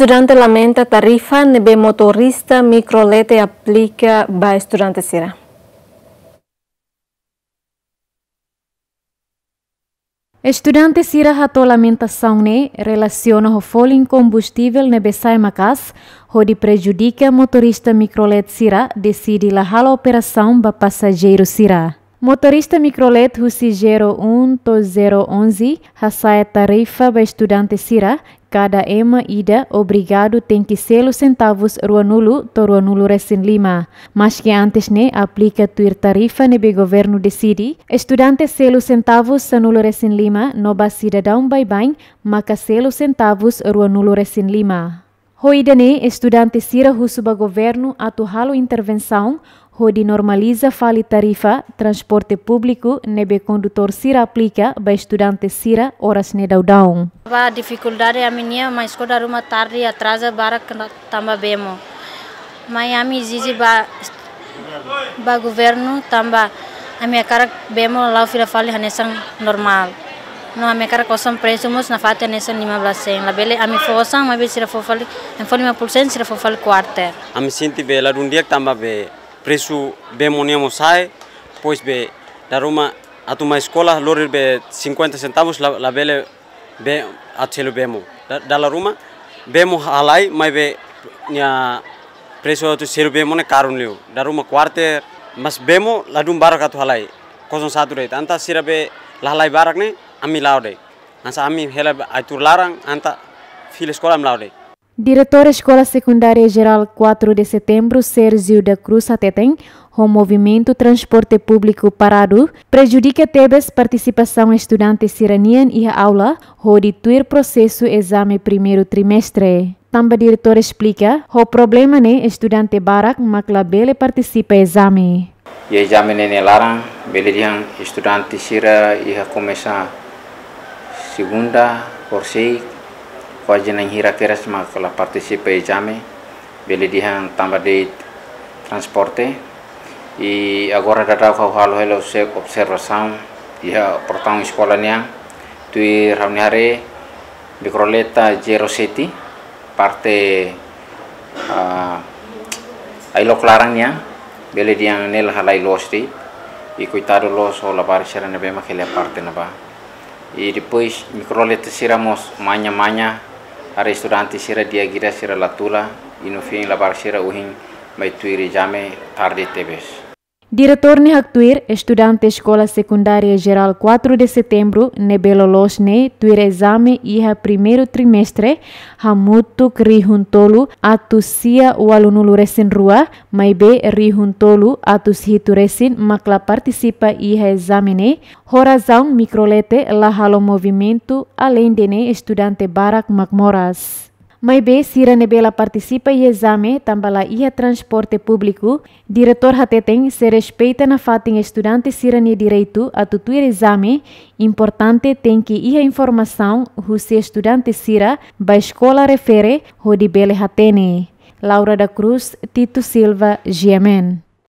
Studente lamenta tariffa, nebe motorista microlete aplica by studente sera. Studente sira hato lamentação ne relaciona o folha incombustível nebe sai macas, onde prejudica motorista microlete sira, decide la hala operação ba passageiro sira. Motorista microlet Husigero 12011 rasai tarifa ba estudante sira cada ema ida obrigado tem que selo centavos ruanulu to ruanulu resin lima. Mas que antes ne aplica tuir tarifa nebe governo decidi, estudante selo centavos sanulu resin lima, noba cidadão bai bain, maka selo centavos ruanulu resin lima. Roidane, estudante Sira, suba governo, atuhalo intervenção, rodi normaliza fali tarifa, transporte público, nebe condutor Sira aplica, ba estudante Sira, horas ne daudão. A dificuldade é a minha, mas quando arruma tarde atrasa, bara tamba bemo. Mas a exige ba, ba governo, tamba a minha cara bemo, lá o fali fala, normal. no a kara kosong presumus na fate ese lima blasen la bele ami fosang ma besira fofali en foli ma pulsen sira fofali quarter ami sinti be la rundiak tamba be presu be moniamo sai pues be daruma a tu ma escola lorir be 50 centavos la, la bele be a chelo bemo da, la ruma bemo halai mai be nia preso tu sirve bemo ne karun leu daruma quarter mas bemo la dum barak atu halai kosong satu rei tanta sira be la halai barak ne ami laude. Ansa ami hela aitur larang anta fil escola am laude. Diretor Escola Secundária Geral 4 de Setembro, Sérgio da Cruz Atetém, o movimento transporte público parado prejudica Tebes participação estudante siranian e aula, rodituir processo exame primeiro trimestre. Tamba diretor explica, o problema né estudante barak makla bele participa exame. E exame é larang, bele diang estudante sira e começar segunda por sei yang hira kira sama kala participe jame dihang tambah di transporte I agora dada kau halo helo se iya dia portão escola tuh tu hari mikroleta zero city parte uh, ailo kelarangnya, beli beledihan nel halai losti e lo so o lavar serana bema que parte na e iya, depois microleta siramos manya manha a restaurante sira dia gira sira latula e no fim lavar sira uhin mai tuire jame tarde tebes Diretorni haktuir, estudante escola secundária geral 4 de setembro, Losne, tuir exame iha primeiro trimestre, hamutu rihuntolu, atusia o aluno resin rua, maibe rihuntolu, atus resin makla participa iha examine, horazão microlete, lahalo movimento, além de ne estudante barak makmoras. Mai be sirane bela participa e exame tambala ia transporte público, diretor hateteng se respeita na fatin estudante ne direito a tutuir exame, importante tem que ia informação hu se estudante sira ba escola refere ho di bele hatene. Laura da Cruz, Tito Silva, GMN.